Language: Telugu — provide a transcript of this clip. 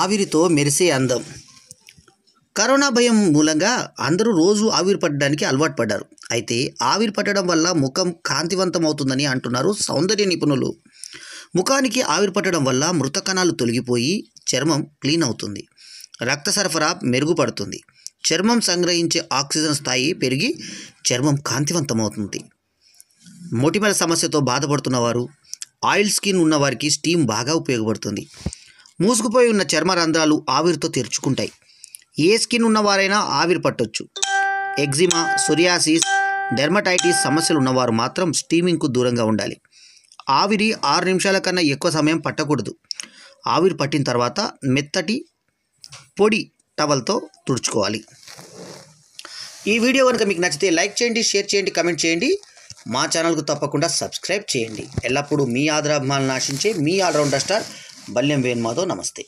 ఆవిరితో మెరిసే అందం కరోనా భయం మూలంగా అందరూ రోజు ఆవిరి పట్టడానికి అలవాటు పడ్డారు అయితే ఆవిరి పట్టడం వల్ల ముఖం కాంతివంతం అవుతుందని అంటున్నారు సౌందర్య నిపుణులు ముఖానికి ఆవిరి పట్టడం వల్ల మృత కణాలు తొలగిపోయి చర్మం క్లీన్ అవుతుంది రక్త సరఫరా మెరుగుపడుతుంది చర్మం సంగ్రహించే ఆక్సిజన్ స్థాయి పెరిగి చర్మం కాంతివంతమవుతుంది మొటిమల సమస్యతో బాధపడుతున్నవారు ఆయిల్ స్కిన్ ఉన్నవారికి స్టీమ్ బాగా ఉపయోగపడుతుంది మూసుకుపోయి ఉన్న చర్మ రంధ్రాలు ఆవిరితో తెరుచుకుంటాయి ఏ స్కిన్ ఉన్నవారైనా ఆవిరి పట్టొచ్చు ఎగ్జిమా సొరియాసిస్ డెర్మటైటిస్ సమస్యలు ఉన్నవారు మాత్రం స్టీమింగ్కు దూరంగా ఉండాలి ఆవిరి ఆరు నిమిషాల కన్నా ఎక్కువ సమయం పట్టకూడదు ఆవిరి పట్టిన తర్వాత మెత్తటి పొడి టవల్తో తుడుచుకోవాలి ఈ వీడియో కనుక మీకు నచ్చితే లైక్ చేయండి షేర్ చేయండి కమెంట్ చేయండి మా ఛానల్కు తప్పకుండా సబ్స్క్రైబ్ చేయండి ఎల్లప్పుడూ మీ ఆదరాభిమానులు ఆశించే మీ ఆల్రౌండర్ స్టార్ బల్యం వేణుమాధవ్ నమస్తే